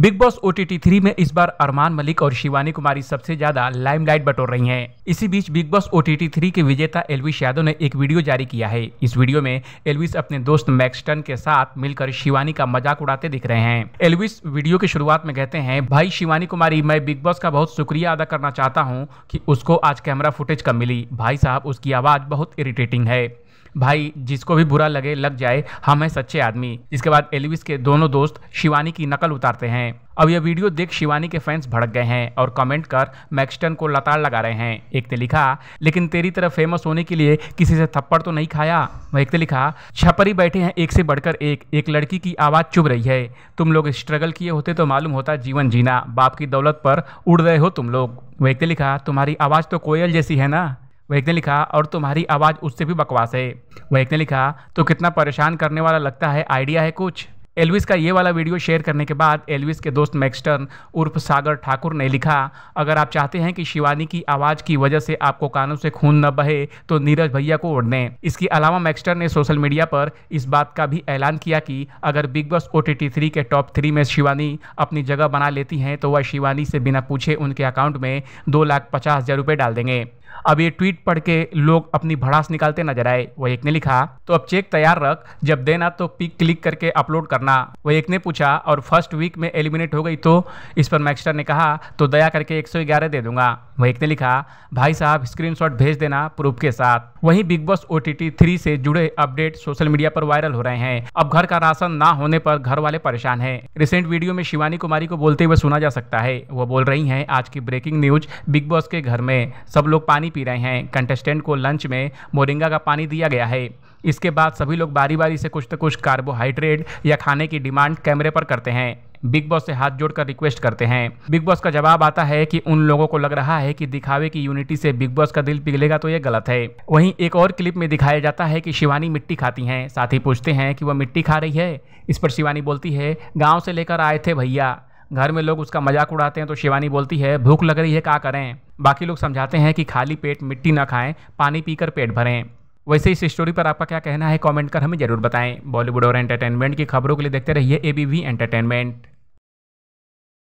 Big Boss O T three में इस बार अरमान मलिक और शिवानी कुमारी सबसे ज्यादा लाइमलाइट बटोर रही हैं। इसी बीच Bigg Boss O T three के विजेता एलविस यादव ने एक वीडियो जारी किया है इस वीडियो में एलविस अपने दोस्त मैक्सटन के साथ मिलकर शिवानी का मजाक उड़ाते दिख रहे हैं एलविस वीडियो की शुरुआत में कहते हैं भाई शिवानी कुमारी मैं बिग बॉस का बहुत शुक्रिया अदा करना चाहता हूँ की उसको आज कैमरा फुटेज कम मिली भाई साहब उसकी आवाज बहुत इरिटेटिंग है भाई जिसको भी बुरा लगे लग जाए हम हैं सच्चे आदमी इसके बाद एलविस के दोनों दोस्त शिवानी की नकल उतारते हैं हैं अब यह वीडियो देख शिवानी के फैंस भड़क गए हैं और कमेंट कर मैक्सटन को लताड़ लगा रहे हैं एक ने लिखा लेकिन तेरी तरह फेमस होने के लिए किसी से थप्पड़ तो नहीं खाया वह एक ने लिखा छपरी बैठे हैं एक से बढ़कर एक एक लड़की की आवाज चुभ रही है तुम लोग स्ट्रगल किए होते तो मालूम होता जीवन जीना बाप की दौलत पर उड़ रहे हो तुम लोग वह एक ने लिखा तुम्हारी आवाज तो कोयल जैसी है ना वह एक ने लिखा और तुम्हारी आवाज़ उससे भी बकवास है वह एक ने लिखा तो कितना परेशान करने वाला लगता है आइडिया है कुछ एलविस का ये वाला वीडियो शेयर करने के बाद एलविस के दोस्त मैक्सटर्न उर्फ सागर ठाकुर ने लिखा अगर आप चाहते हैं कि शिवानी की आवाज़ की वजह से आपको कानों से खून न बहे तो नीरज भैया को ओढ़ दें इसके अलावा मैक्सटर ने सोशल मीडिया पर इस बात का भी ऐलान किया कि अगर Bigg Boss O T three के टॉप थ्री में शिवानी अपनी जगह बना लेती हैं तो वह शिवानी से बिना पूछे उनके अकाउंट में दो लाख पचास हज़ार रुपये डाल देंगे अब ये ट्वीट पढ़ के लोग अपनी भड़ास निकालते नजर आए वह एक ने लिखा तो अब चेक तैयार रख जब देना तो पिक क्लिक करके अपलोड करना वह एक ने पूछा और फर्स्ट वीक में एलिमिनेट हो गई तो इस पर मैक्स्टर ने कहा तो दया करके ग्यारह दे दूंगा वह एक ने लिखा भाई साहब स्क्रीनशॉट भेज देना प्रूफ के साथ वहीं बिग बॉस ओ टी से जुड़े अपडेट सोशल मीडिया पर वायरल हो रहे हैं अब घर का राशन ना होने पर घर वाले परेशान हैं रिसेंट वीडियो में शिवानी कुमारी को बोलते हुए सुना जा सकता है वो बोल रही हैं आज की ब्रेकिंग न्यूज बिग बॉस के घर में सब लोग पानी पानी पी रहे हैं कंटेस्टेंट को लंच में मोरिंगा का पानी दिया गया है इसके बाद सभी लोग बारी बारी से कुछ न तो कुछ कार्बोहाइड्रेट या खाने की डिमांड कैमरे पर करते हैं बिग बॉस से हाथ जोड़कर रिक्वेस्ट करते हैं बिग बॉस का जवाब आता है कि उन लोगों को लग रहा है कि दिखावे की यूनिटी से बिग बॉस का दिल पिघलेगा तो यह गलत है वहीं एक और क्लिप में दिखाया जाता है कि शिवानी मिट्टी खाती हैं साथ ही पूछते हैं कि वह मिट्टी खा रही है इस पर शिवानी बोलती है गाँव से लेकर आए थे भैया घर में लोग उसका मजाक उड़ाते हैं तो शिवानी बोलती है भूख लग रही है क्या करें बाकी लोग समझाते हैं कि खाली पेट मिट्टी ना खाएं पानी पीकर पेट भरें वैसे इस स्टोरी पर आपका क्या कहना है कमेंट कर हमें जरूर बताएं बॉलीवुड और एंटरटेनमेंट की खबरों के लिए देखते रहिए एबीवी एंटरटेनमेंट